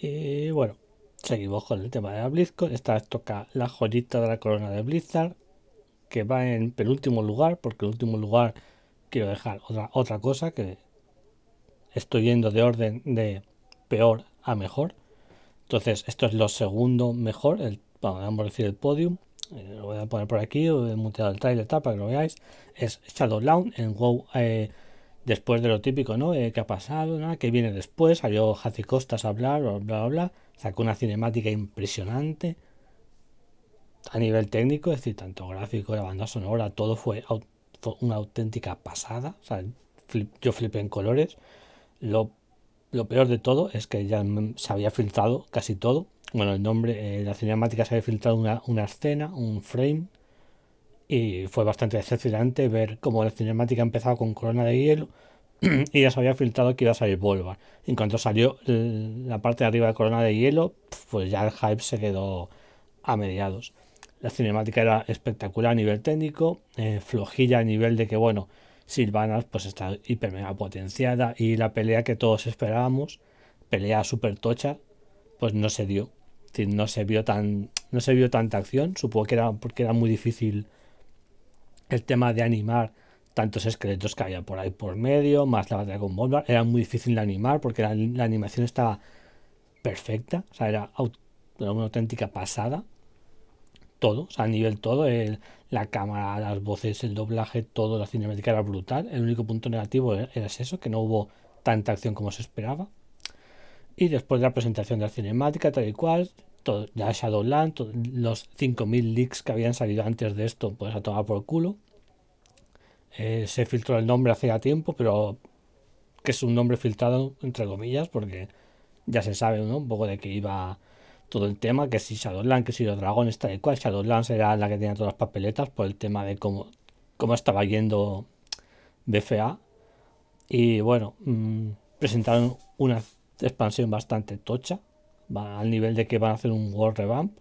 Y bueno, seguimos con el tema de la Esta vez toca la joyita de la corona de Blizzard, que va en penúltimo lugar, porque en último lugar quiero dejar otra, otra cosa que estoy yendo de orden de peor a mejor. Entonces, esto es lo segundo mejor, el, vamos a decir el podium. Eh, lo voy a poner por aquí, he muteado el trailer para que lo veáis. Es Shadow en WoW. Eh, después de lo típico, ¿no? Eh, ¿Qué ha pasado? ¿Qué viene después? Salió Jaci Costas a hablar, bla, bla, bla. Sacó una cinemática impresionante a nivel técnico, es decir, tanto gráfico, la banda sonora, todo fue, una auténtica pasada. yo flipé en colores. Lo, peor de todo es que ya se había filtrado casi todo. Bueno, el nombre, eh, la cinemática se había filtrado una escena, un frame, y fue bastante decepcionante ver cómo la cinemática empezaba con Corona de Hielo y ya se había filtrado que iba a salir Volvar. En cuanto salió la parte de arriba de Corona de Hielo, pues ya el hype se quedó a mediados. La cinemática era espectacular a nivel técnico, eh, flojilla a nivel de que, bueno, Silvanas pues está hiper potenciada y la pelea que todos esperábamos, pelea super tocha, pues no se dio. No se vio tan no se vio tanta acción, supongo que era porque era muy difícil el tema de animar tantos esqueletos que había por ahí por medio, más la batalla con Bombar, era muy difícil de animar porque la, animación estaba perfecta, o sea, era, una auténtica pasada. Todo, o sea, a nivel todo, la cámara, las voces, el doblaje, todo, la cinemática era brutal. El único punto negativo era, era eso, que no hubo tanta acción como se esperaba. Y después de la presentación de la cinemática, tal y cual, ya Shadowland, los 5.000 leaks que habían salido antes de esto, pues a tomar por culo. Eh, se filtró el nombre hace ya tiempo, pero que es un nombre filtrado entre comillas, porque ya se sabe un poco de que iba todo el tema, que si Shadowland, que si los dragones, tal y cual. Shadowlands era la que tenía todas las papeletas por el tema de cómo, cómo estaba yendo BFA. Y bueno, mm, presentaron una expansión bastante tocha, al nivel de que van a hacer un World Revamp.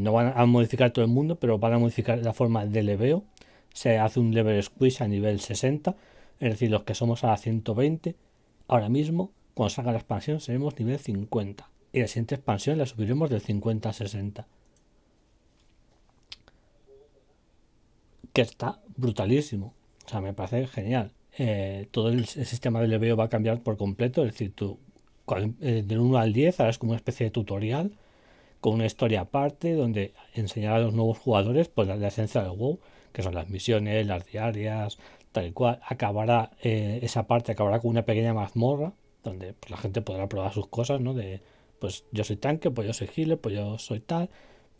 no van a modificar todo el mundo, pero van a modificar la forma de leveo. Se hace un level squeeze a nivel 60, es decir, los que somos a 120, ahora mismo, cuando salga la expansión, seremos nivel 50. Y la siguiente expansión la subiremos del 50 a 60. Que está brutalísimo. O sea, me parece genial. Eh, todo el, sistema de leveo va a cambiar por completo. Es decir, tú eh, del 1 al 10 es como una especie de tutorial con una historia aparte donde enseñará a los nuevos jugadores pues, la, esencia del WoW, que son las misiones, las diarias, tal y cual. Acabará eh, esa parte, acabará con una pequeña mazmorra donde pues, la gente podrá probar sus cosas, ¿no? De pues yo soy tanque, pues yo soy healer, pues yo soy tal.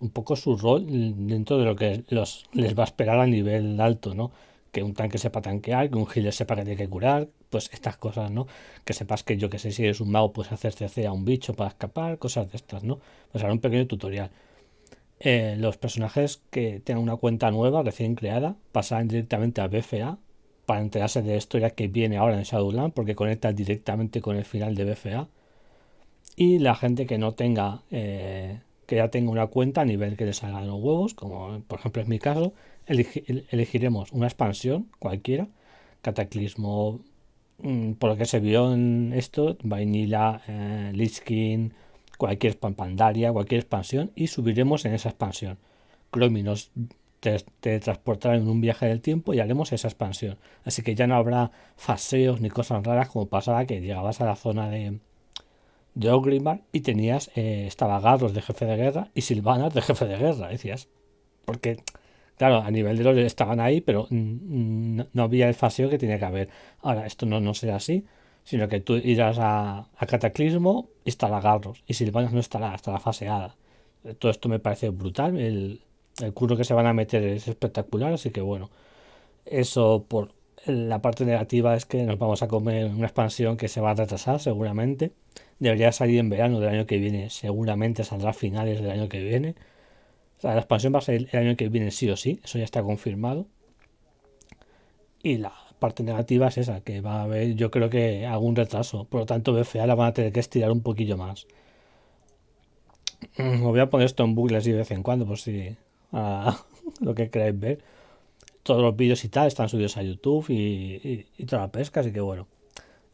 Un poco su rol dentro de lo que los, les va a esperar a nivel alto, ¿no? que un tanque sepa tanquear, que un healer sepa que tiene que curar, pues estas cosas, ¿no? Que sepas que yo que sé, si eres un mago, puedes hacer CC a un bicho para escapar, cosas de estas, ¿no? Pues hará un pequeño tutorial. Eh, los personajes que tengan una cuenta nueva, recién creada, pasan directamente a BFA para enterarse de la historia que viene ahora en Shadowland, porque conecta directamente con el final de BFA. Y la gente que no tenga eh, que ya tenga una cuenta a nivel que le salgan los huevos, como por ejemplo en mi caso, elegiremos una expansión cualquiera, Cataclismo, mm, por lo que se vio en esto, Vainilla, eh, Lichkin, cualquier Pandaria, cualquier expansión, y subiremos en esa expansión. Chromi nos transportará en un viaje del tiempo y haremos esa expansión. Así que ya no habrá faseos ni cosas raras como pasaba que llegabas a la zona de, de Ogrimar y tenías, eh, estaba Garros de jefe de guerra y Silvanas de jefe de guerra, decías. Porque, claro, a nivel de los estaban ahí, pero no, había el faseo que tenía que haber. Ahora, esto no, no será así, sino que tú irás a, Cataclismo y estará Garros y Silvanas no estará, hasta la faseada. Todo esto me parece brutal, el, el que se van a meter es espectacular, así que bueno, eso por la parte negativa es que nos vamos a comer una expansión que se va a retrasar seguramente. Debería salir en verano del año que viene, seguramente saldrá a finales del año que viene. la expansión va a salir el año que viene sí o sí, eso ya está confirmado. Y la parte negativa es esa, que va a haber yo creo que algún retraso. Por lo tanto, BFA la van a tener que estirar un poquillo más. Mm, os voy a poner esto en Google de vez en cuando, por si lo que queráis ver todos los vídeos y tal están subidos a YouTube y, toda la pesca, así que bueno.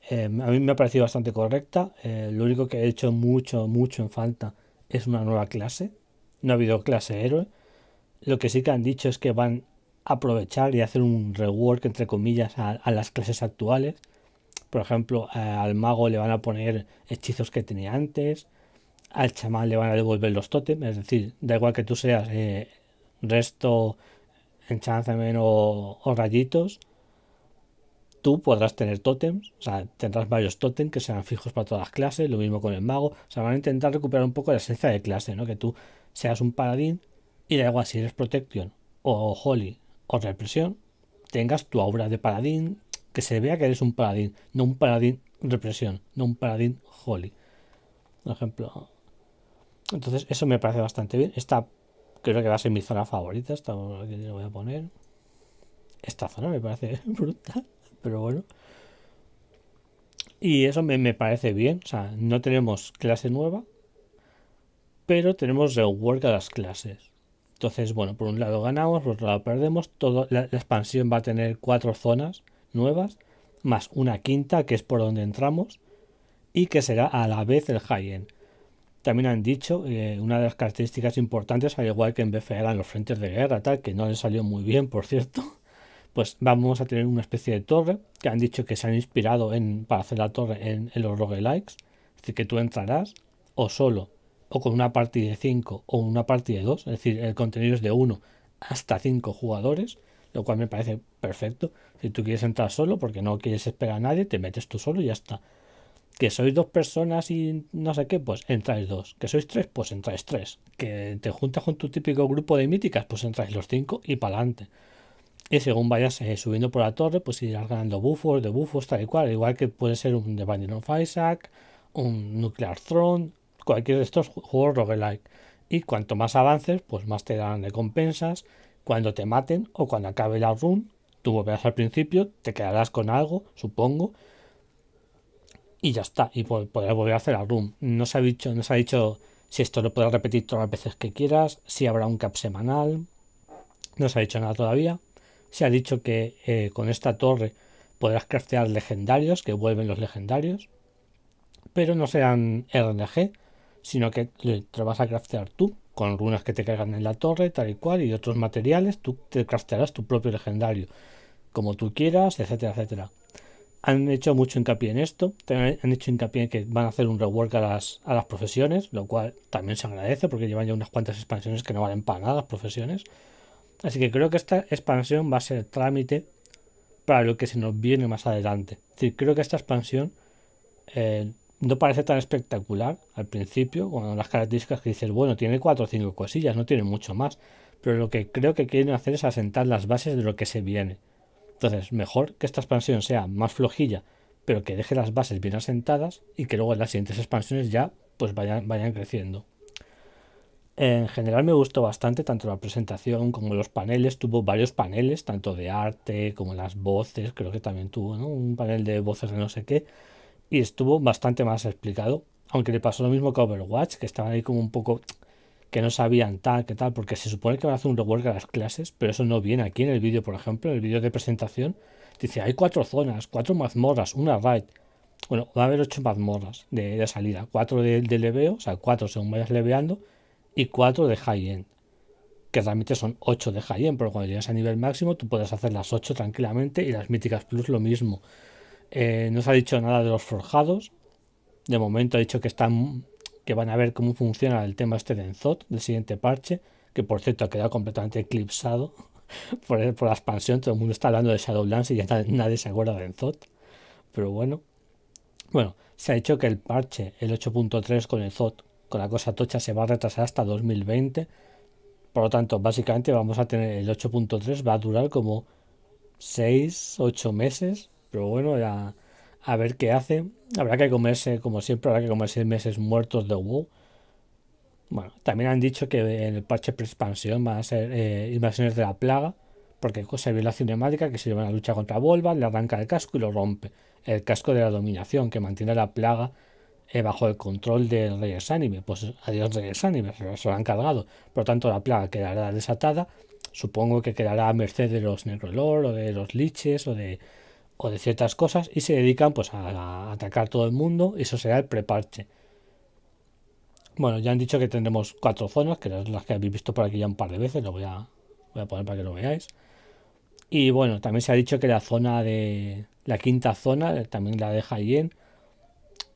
Em, a mí me ha parecido bastante correcta. Eh, lo único que he hecho mucho, mucho en falta es una nueva clase. No ha habido clase héroe. Lo que sí que han dicho es que van a aprovechar y hacer un rework, entre comillas, a, las clases actuales. Por ejemplo, eh, al mago le van a poner hechizos que tenía antes. Al chamán le van a devolver los tótems. Es decir, da igual que tú seas eh, resto en o, Rayitos, tú podrás tener tótems, o sea, tendrás varios tótems que serán fijos para todas las clases, lo mismo con el mago, o sea, van a intentar recuperar un poco la esencia de clase, ¿no? Que tú seas un paladín y da igual si eres Protection o Holy o Represión, tengas tu aura de paladín, que se vea que eres un paladín, no un paladín Represión, no un paladín Holy. Por ejemplo. Entonces, eso me parece bastante bien. Está Creo que va a ser mi zona favorita. Esta voy a poner. Esta zona me parece brutal, pero bueno. Y eso me, parece bien. O sea, no tenemos clase nueva, pero tenemos rework a las clases. Entonces, bueno, por un lado ganamos, por otro lado perdemos. Todo, la, la expansión va a tener cuatro zonas nuevas, más una quinta, que es por donde entramos, y que será a la vez el high-end. También han dicho eh, una de las características importantes, al igual que en BF eran los frentes de guerra, tal, que no les salió muy bien, por cierto. Pues vamos a tener una especie de torre, que han dicho que se han inspirado en, para hacer la torre en, los roguelikes. Es decir, que tú entrarás o solo, o con una partida de 5 o una partida de 2. Es decir, el contenido es de 1 hasta 5 jugadores, lo cual me parece perfecto. Si tú quieres entrar solo porque no quieres esperar a nadie, te metes tú solo y ya está que sois dos personas y no sé qué, pues entráis dos. Que sois tres, pues entráis tres. Que te juntas con tu típico grupo de míticas, pues entráis los cinco y para adelante. Y según vayas eh, subiendo por la torre, pues irás ganando buffos, de buffos tal y cual. Igual que puede ser un The Binding of Isaac, un Nuclear Throne, cualquier de estos juegos roguelike. Y cuanto más avances, pues más te dan recompensas. Cuando te maten o cuando acabe la run, tú volverás al principio, te quedarás con algo, supongo, y ya está. Y podrás volver a hacer al room. No se ha dicho, no ha dicho si esto lo podrás repetir todas las veces que quieras, si habrá un cap semanal. No se ha dicho nada todavía. Se ha dicho que eh, con esta torre podrás craftear legendarios, que vuelven los legendarios. Pero no sean RNG, sino que te vas a craftear tú, con runas que te caigan en la torre, tal y cual, y otros materiales. Tú te craftearás tu propio legendario, como tú quieras, etcétera, etcétera han hecho mucho hincapié en esto. han hecho hincapié en que van a hacer un rework a las, a las profesiones, lo cual también se agradece porque llevan ya unas cuantas expansiones que no valen para nada las profesiones. Así que creo que esta expansión va a ser trámite para lo que se nos viene más adelante. creo que esta expansión eh, no parece tan espectacular al principio, con las características que dices, bueno, tiene cuatro o cinco cosillas, no tiene mucho más. Pero lo que creo que quieren hacer es asentar las bases de lo que se viene entonces, mejor que esta expansión sea más flojilla, pero que deje las bases bien asentadas y que luego en las siguientes expansiones ya pues vayan, creciendo. En general me gustó bastante tanto la presentación como los paneles. Tuvo varios paneles, tanto de arte como las voces. Creo que también tuvo un panel de voces de no sé qué. Y estuvo bastante más explicado. Aunque le pasó lo mismo que a Overwatch, que estaban ahí como un poco que no sabían tal, que tal, porque se supone que van a hacer un rework a las clases, pero eso no viene aquí en el vídeo, por ejemplo, en el vídeo de presentación, dice, hay cuatro zonas, cuatro mazmorras, una raid. Bueno, va a haber ocho mazmorras de, salida, cuatro de, leveo, o sea, cuatro según vayas leveando, y cuatro de high-end, que realmente son ocho de high-end, pero cuando llegas a nivel máximo tú puedes hacer las ocho tranquilamente y las míticas plus lo mismo. Eh, no se ha dicho nada de los forjados, de momento ha dicho que están que van a ver cómo funciona el tema este de Enzot, del siguiente parche, que por cierto ha quedado completamente eclipsado por, por la expansión. Todo el mundo está hablando de Shadowlands y ya nadie, se acuerda de Enzot. Pero bueno. Bueno, se ha dicho que el parche, el 8.3 con el Zot, con la cosa tocha, se va a retrasar hasta 2020. Por lo tanto, básicamente vamos a tener el 8.3, va a durar como 6, 8 meses. Pero bueno, ya a ver qué hace. Habrá que comerse, como siempre, habrá que comerse meses muertos de WoW. Bueno, también han dicho que en el parche pre-expansión van a ser eh, invasiones de la plaga, porque se vio la cinemática que se lleva la lucha contra Volva, le arranca el casco y lo rompe. El casco de la dominación, que mantiene la plaga eh, bajo el control de Reyes Anime. Pues adiós Reyes Anime, se, se lo han cargado. Por lo tanto, la plaga quedará desatada. Supongo que quedará a merced de los Necrolor o de los Liches o de o de ciertas cosas y se dedican pues a, atacar todo el mundo y eso será el preparche. Bueno, ya han dicho que tendremos cuatro zonas, que las que habéis visto por aquí ya un par de veces, lo voy a, voy a poner para que lo veáis. Y bueno, también se ha dicho que la zona de la quinta zona eh, también la deja en.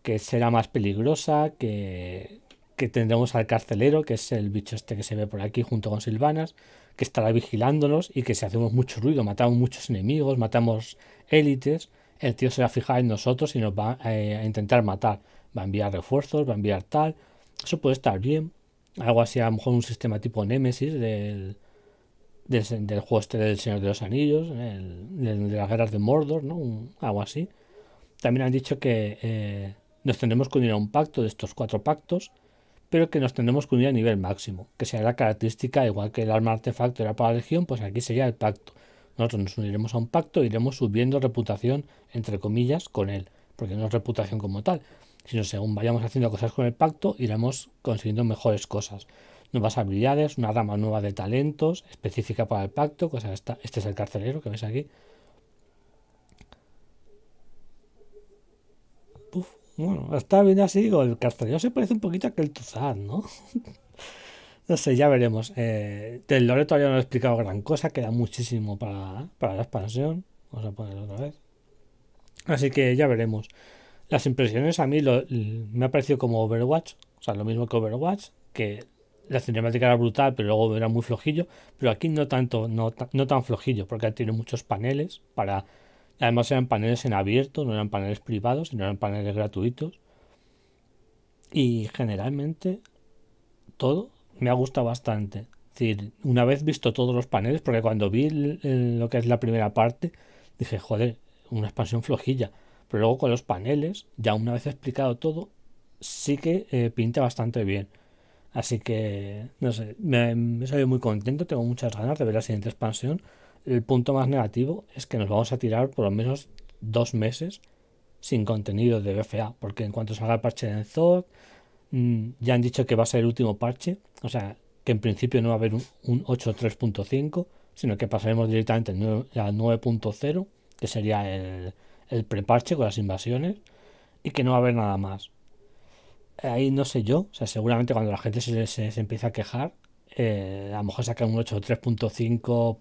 que será más peligrosa, que, que tendremos al carcelero, que es el bicho este que se ve por aquí junto con Silvanas, que estará vigilándonos y que si hacemos mucho ruido, matamos muchos enemigos, matamos élites, el tío se va a fijar en nosotros y nos va eh, a intentar matar. Va a enviar refuerzos, va a enviar tal. Eso puede estar bien. Algo así, a lo mejor un sistema tipo Nemesis del, del, del juego este del Señor de los Anillos, el, de las guerras de Mordor, ¿no? algo así. También han dicho que eh, nos tendremos que unir a un pacto de estos cuatro pactos, pero que nos tendremos que unir a nivel máximo, que sea la característica, igual que el arma artefacto era para la Legión, pues aquí sería el pacto. Nosotros nos uniremos a un pacto e iremos subiendo reputación, entre comillas, con él, porque no es reputación como tal, sino según vayamos haciendo cosas con el pacto, iremos consiguiendo mejores cosas. Nuevas habilidades, una rama nueva de talentos, específica para el pacto, cosa esta, este es el carcelero que ves aquí. bueno, está bien así, el carcelero se parece un poquito a Keltuzar, ¿no? No sé, ya veremos. Eh, del Lore todavía no he explicado gran cosa, queda muchísimo para, la expansión. Vamos a ponerlo otra vez. Así que ya veremos. Las impresiones a mí me ha parecido como Overwatch, o sea, lo mismo que Overwatch, que la cinemática era brutal, pero luego era muy flojillo. Pero aquí no tanto, no, no tan flojillo, porque tiene muchos paneles para. Además eran paneles en abierto, no eran paneles privados, sino eran paneles gratuitos. Y generalmente todo me ha gustado bastante. decir, una vez visto todos los paneles, porque cuando vi lo que es la primera parte, dije, joder, una expansión flojilla. Pero luego con los paneles, ya una vez explicado todo, sí que eh, pinta bastante bien. Así que, no sé, me, me he salido muy contento, tengo muchas ganas de ver la siguiente expansión. El punto más negativo es que nos vamos a tirar por lo menos dos meses sin contenido de BFA, porque en cuanto salga el parche de Zod, Mm, ya han dicho que va a ser el último parche, o sea, que en principio no va a haber un, 8.3.5, sino que pasaremos directamente al 9.0, que sería el, el preparche con las invasiones, y que no va a haber nada más. Ahí no sé yo, o sea, seguramente cuando la gente se, empiece empieza a quejar, eh, a lo mejor sacan un 8.3.5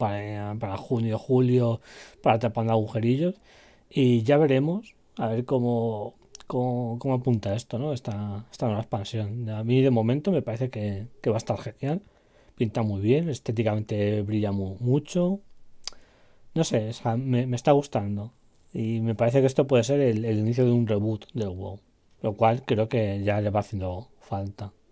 para, junio, julio, para tapar agujerillos. Y ya veremos, a ver cómo, cómo, apunta esto, ¿no? Esta, nueva expansión. A mí de momento me parece que, va a estar genial. Pinta muy bien, estéticamente brilla mucho. No sé, me, está gustando. Y me parece que esto puede ser el, el inicio de un reboot del WoW. Lo cual creo que ya le va haciendo falta.